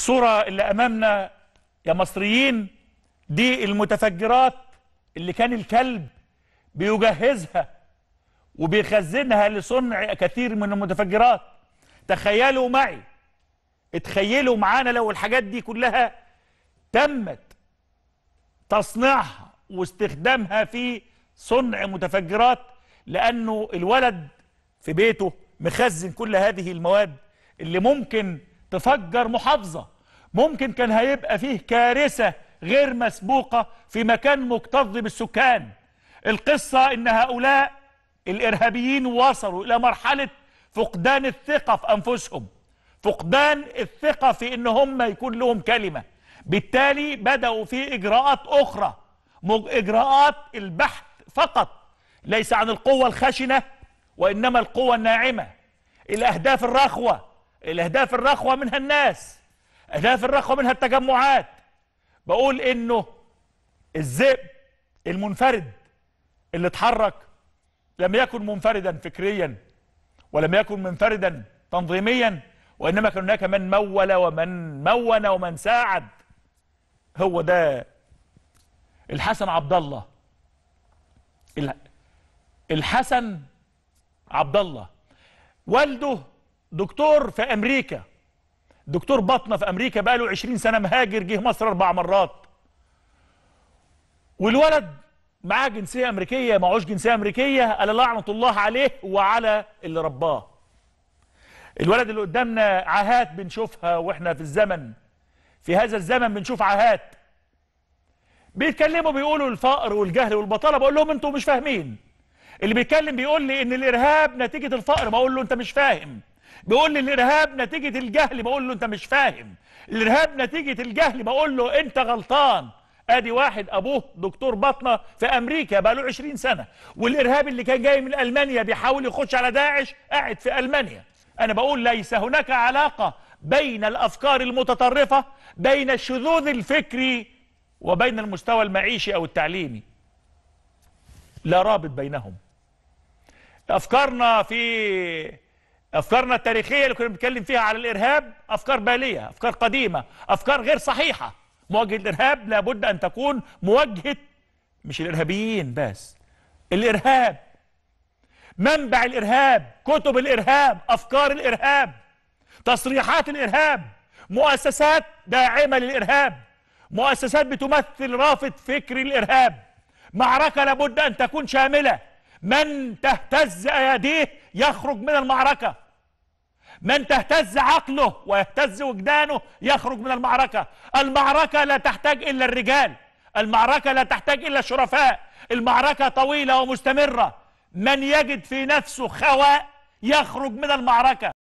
الصورة اللي أمامنا يا مصريين دي المتفجرات اللي كان الكلب بيجهزها وبيخزنها لصنع كثير من المتفجرات تخيلوا معي اتخيلوا معانا لو الحاجات دي كلها تمت تصنيعها واستخدامها في صنع متفجرات لأنه الولد في بيته مخزن كل هذه المواد اللي ممكن تفجر محافظة ممكن كان هيبقى فيه كارثة غير مسبوقة في مكان مكتظ بالسكان القصة ان هؤلاء الارهابيين وصلوا الى مرحلة فقدان الثقة في انفسهم فقدان الثقة في ان هم يكون لهم كلمة بالتالي بدأوا في اجراءات اخرى اجراءات البحث فقط ليس عن القوة الخشنة وانما القوة الناعمة الاهداف الرخوة الأهداف الرخوة منها الناس أهداف الرخوة منها التجمعات بقول إنه الذئب المنفرد اللي اتحرك لم يكن منفردا فكريا ولم يكن منفردا تنظيميا وإنما كان هناك من مول ومن مون ومن ساعد هو ده الحسن عبد الله الحسن عبد الله والده دكتور في امريكا دكتور بطنه في امريكا بقى له 20 سنه مهاجر جه مصر اربع مرات والولد معاه جنسيه امريكيه معهوش جنسيه امريكيه الا لعنه الله عليه وعلى اللي رباه الولد اللي قدامنا عاهات بنشوفها واحنا في الزمن في هذا الزمن بنشوف عاهات بيتكلموا بيقولوا الفقر والجهل والبطاله بقول لهم انتوا مش فاهمين اللي بيتكلم بيقول لي ان الارهاب نتيجه الفقر بقول له انت مش فاهم بيقول لي الارهاب نتيجه الجهل بقول له انت مش فاهم الارهاب نتيجه الجهل بقول له انت غلطان ادي واحد ابوه دكتور بطنه في امريكا بقى له 20 سنه والارهاب اللي كان جاي من المانيا بيحاول يخش على داعش قاعد في المانيا انا بقول ليس هناك علاقه بين الافكار المتطرفه بين الشذوذ الفكري وبين المستوى المعيشي او التعليمي لا رابط بينهم افكارنا في أفكارنا التاريخية اللي كنا بنتكلم فيها على الإرهاب أفكار بالية أفكار قديمة أفكار غير صحيحة مواجهة الإرهاب لابد أن تكون مواجهه مش الإرهابيين بس الإرهاب منبع الإرهاب كتب الإرهاب أفكار الإرهاب تصريحات الإرهاب مؤسسات داعمة للإرهاب مؤسسات بتمثل رافض فكر الإرهاب معركة لابد أن تكون شاملة من تهتز أيديه يخرج من المعركة من تهتز عقله ويهتز وجدانه يخرج من المعركة المعركة لا تحتاج إلا الرجال المعركة لا تحتاج إلا الشرفاء المعركة طويلة ومستمرة من يجد في نفسه خواء يخرج من المعركة